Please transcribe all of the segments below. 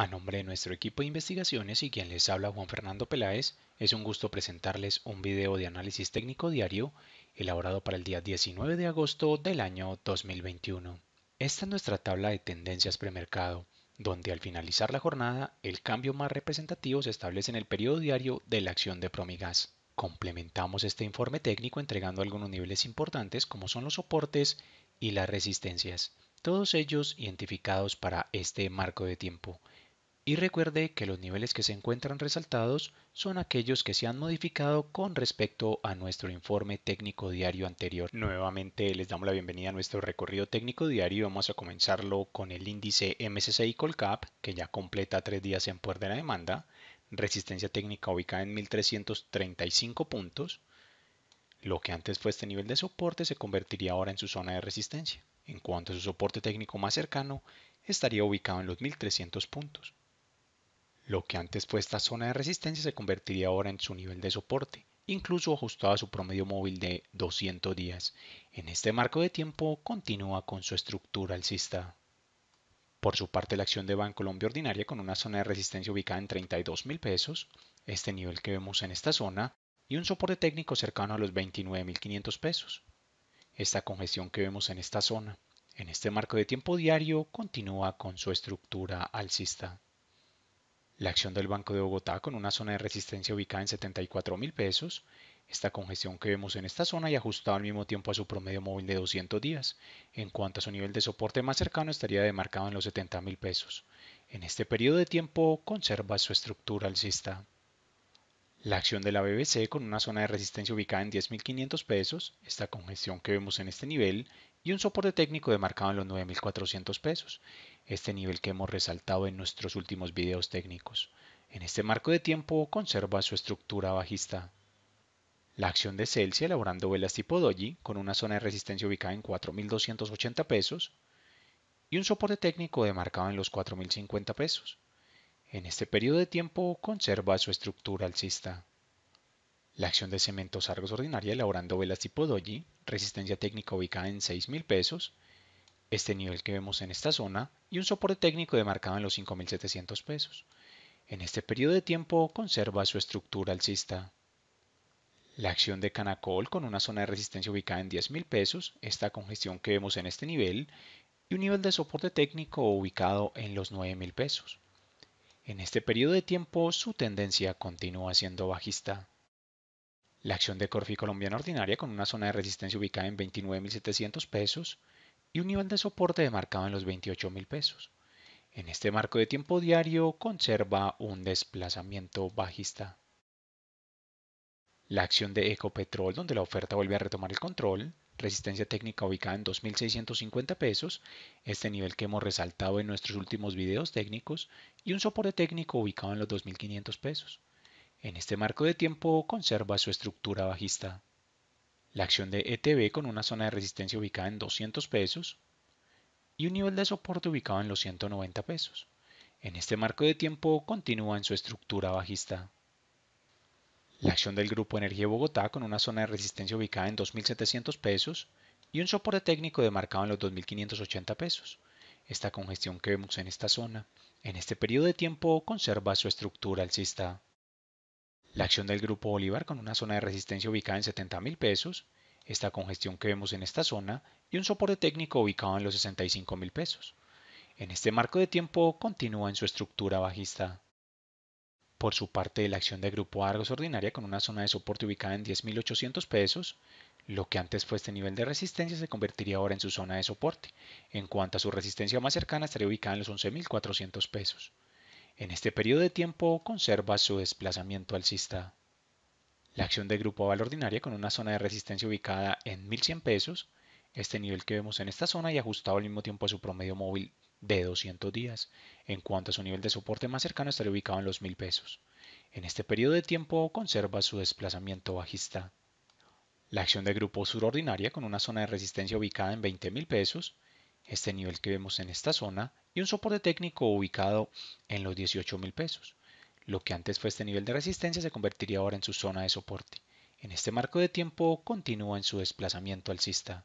A nombre de nuestro equipo de investigaciones y quien les habla Juan Fernando Peláez, es un gusto presentarles un video de análisis técnico diario elaborado para el día 19 de agosto del año 2021. Esta es nuestra tabla de tendencias premercado, donde al finalizar la jornada el cambio más representativo se establece en el periodo diario de la acción de Promigas. Complementamos este informe técnico entregando algunos niveles importantes como son los soportes y las resistencias, todos ellos identificados para este marco de tiempo y recuerde que los niveles que se encuentran resaltados son aquellos que se han modificado con respecto a nuestro informe técnico diario anterior. Nuevamente les damos la bienvenida a nuestro recorrido técnico diario vamos a comenzarlo con el índice MSCI Colcap que ya completa tres días en puerta de la demanda, resistencia técnica ubicada en 1335 puntos, lo que antes fue este nivel de soporte se convertiría ahora en su zona de resistencia. En cuanto a su soporte técnico más cercano, estaría ubicado en los 1300 puntos. Lo que antes fue esta zona de resistencia se convertiría ahora en su nivel de soporte, incluso ajustado a su promedio móvil de 200 días. En este marco de tiempo continúa con su estructura alcista. Por su parte, la acción de Colombia ordinaria con una zona de resistencia ubicada en 32 mil pesos, este nivel que vemos en esta zona, y un soporte técnico cercano a los 29.500 pesos. Esta congestión que vemos en esta zona, en este marco de tiempo diario, continúa con su estructura alcista. La acción del Banco de Bogotá con una zona de resistencia ubicada en 74 mil pesos, esta congestión que vemos en esta zona y ajustada al mismo tiempo a su promedio móvil de 200 días. En cuanto a su nivel de soporte más cercano estaría demarcado en los 70 mil pesos. En este periodo de tiempo conserva su estructura alcista. La acción de la BBC con una zona de resistencia ubicada en 10.500 pesos, esta congestión que vemos en este nivel, y un soporte técnico demarcado en los 9.400 pesos, este nivel que hemos resaltado en nuestros últimos videos técnicos. En este marco de tiempo conserva su estructura bajista. La acción de Celsius elaborando velas tipo Doji con una zona de resistencia ubicada en 4.280 pesos y un soporte técnico demarcado en los 4.050 pesos. En este periodo de tiempo conserva su estructura alcista. La acción de cementos Argos ordinaria elaborando velas tipo doji, resistencia técnica ubicada en 6.000 pesos, este nivel que vemos en esta zona y un soporte técnico demarcado en los 5.700 pesos. En este periodo de tiempo conserva su estructura alcista. La acción de Canacol con una zona de resistencia ubicada en 10.000 pesos, esta congestión que vemos en este nivel, y un nivel de soporte técnico ubicado en los 9.000 pesos. En este periodo de tiempo su tendencia continúa siendo bajista la acción de Corfi colombiana ordinaria con una zona de resistencia ubicada en 29.700 pesos y un nivel de soporte demarcado en los 28.000 pesos. En este marco de tiempo diario conserva un desplazamiento bajista. La acción de Ecopetrol, donde la oferta vuelve a retomar el control, resistencia técnica ubicada en 2.650 pesos, este nivel que hemos resaltado en nuestros últimos videos técnicos, y un soporte técnico ubicado en los 2.500 pesos. En este marco de tiempo conserva su estructura bajista. La acción de ETB con una zona de resistencia ubicada en 200 pesos y un nivel de soporte ubicado en los 190 pesos. En este marco de tiempo continúa en su estructura bajista. La acción del Grupo Energía Bogotá con una zona de resistencia ubicada en 2.700 pesos y un soporte técnico demarcado en los 2.580 pesos. Esta congestión que vemos en esta zona, en este periodo de tiempo, conserva su estructura alcista. La acción del Grupo Bolívar con una zona de resistencia ubicada en 70 mil pesos, esta congestión que vemos en esta zona y un soporte técnico ubicado en los 65 mil pesos. En este marco de tiempo continúa en su estructura bajista. Por su parte, la acción del Grupo Argos ordinaria con una zona de soporte ubicada en 10.800 pesos, lo que antes fue este nivel de resistencia se convertiría ahora en su zona de soporte. En cuanto a su resistencia más cercana estaría ubicada en los 11.400 pesos. En este periodo de tiempo conserva su desplazamiento alcista. La acción de grupo va ordinaria con una zona de resistencia ubicada en 1100 pesos, este nivel que vemos en esta zona y ajustado al mismo tiempo a su promedio móvil de 200 días. En cuanto a su nivel de soporte más cercano estaría ubicado en los 1000 pesos. En este periodo de tiempo conserva su desplazamiento bajista. La acción de grupo Ordinaria con una zona de resistencia ubicada en 20,000 pesos, este nivel que vemos en esta zona, y un soporte técnico ubicado en los 18 mil pesos. Lo que antes fue este nivel de resistencia se convertiría ahora en su zona de soporte. En este marco de tiempo continúa en su desplazamiento alcista.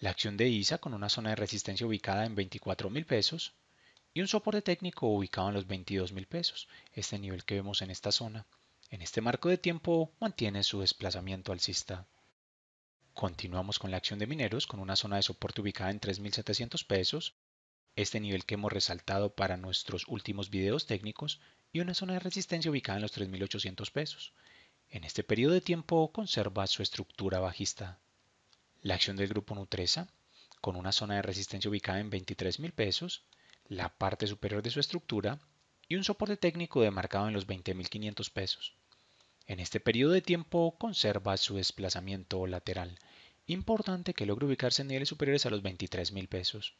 La acción de ISA con una zona de resistencia ubicada en 24 mil pesos y un soporte técnico ubicado en los 22 mil pesos, este nivel que vemos en esta zona. En este marco de tiempo mantiene su desplazamiento alcista. Continuamos con la acción de mineros con una zona de soporte ubicada en 3.700 pesos este nivel que hemos resaltado para nuestros últimos videos técnicos y una zona de resistencia ubicada en los 3.800 pesos. En este periodo de tiempo conserva su estructura bajista. La acción del grupo Nutresa, con una zona de resistencia ubicada en 23.000 pesos, la parte superior de su estructura y un soporte técnico demarcado en los 20.500 pesos. En este periodo de tiempo conserva su desplazamiento lateral, importante que logre ubicarse en niveles superiores a los 23.000 pesos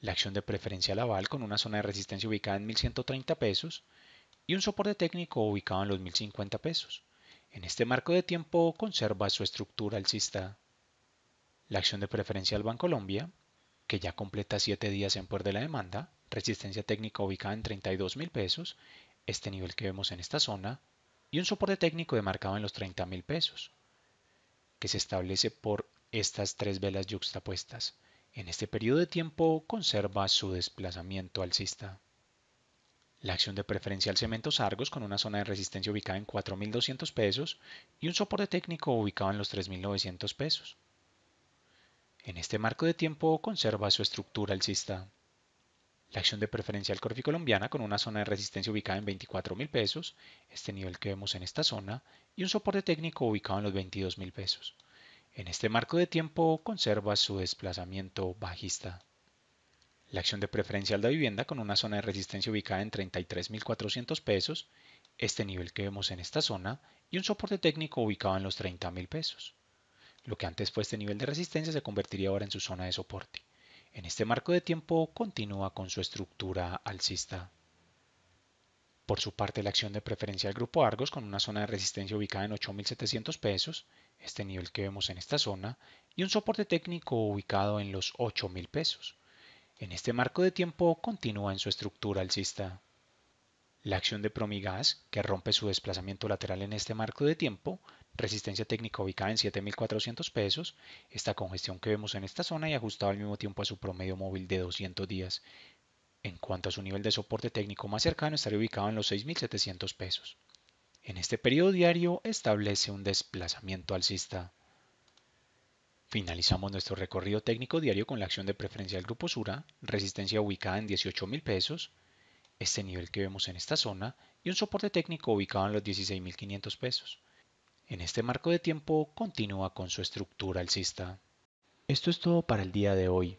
la acción de preferencia al aval con una zona de resistencia ubicada en 1130 pesos y un soporte técnico ubicado en los 1050 pesos. En este marco de tiempo conserva su estructura alcista. La acción de preferencia al Colombia, que ya completa 7 días en poder de la demanda, resistencia técnica ubicada en 32 pesos, este nivel que vemos en esta zona, y un soporte técnico demarcado en los 30,000 pesos, que se establece por estas tres velas yuxtapuestas. En este periodo de tiempo conserva su desplazamiento alcista. La acción de preferencia al Cementos Argos con una zona de resistencia ubicada en 4.200 pesos y un soporte técnico ubicado en los 3.900 pesos. En este marco de tiempo conserva su estructura alcista. La acción de preferencia al Corfi colombiana con una zona de resistencia ubicada en 24.000 pesos, este nivel que vemos en esta zona, y un soporte técnico ubicado en los 22.000 pesos. En este marco de tiempo conserva su desplazamiento bajista. La acción de preferencial de vivienda con una zona de resistencia ubicada en 33.400 pesos, este nivel que vemos en esta zona y un soporte técnico ubicado en los 30.000 pesos. Lo que antes fue este nivel de resistencia se convertiría ahora en su zona de soporte. En este marco de tiempo continúa con su estructura alcista. Por su parte, la acción de preferencia del grupo Argos con una zona de resistencia ubicada en 8.700 pesos, este nivel que vemos en esta zona, y un soporte técnico ubicado en los 8.000 pesos. En este marco de tiempo continúa en su estructura alcista. La acción de Promigas, que rompe su desplazamiento lateral en este marco de tiempo, resistencia técnica ubicada en 7.400 pesos, esta congestión que vemos en esta zona y ajustado al mismo tiempo a su promedio móvil de 200 días, en cuanto a su nivel de soporte técnico más cercano, estaría ubicado en los 6.700 pesos. En este periodo diario establece un desplazamiento alcista. Finalizamos nuestro recorrido técnico diario con la acción de preferencia del grupo Sura, resistencia ubicada en 18.000 pesos, este nivel que vemos en esta zona y un soporte técnico ubicado en los 16.500 pesos. En este marco de tiempo continúa con su estructura alcista. Esto es todo para el día de hoy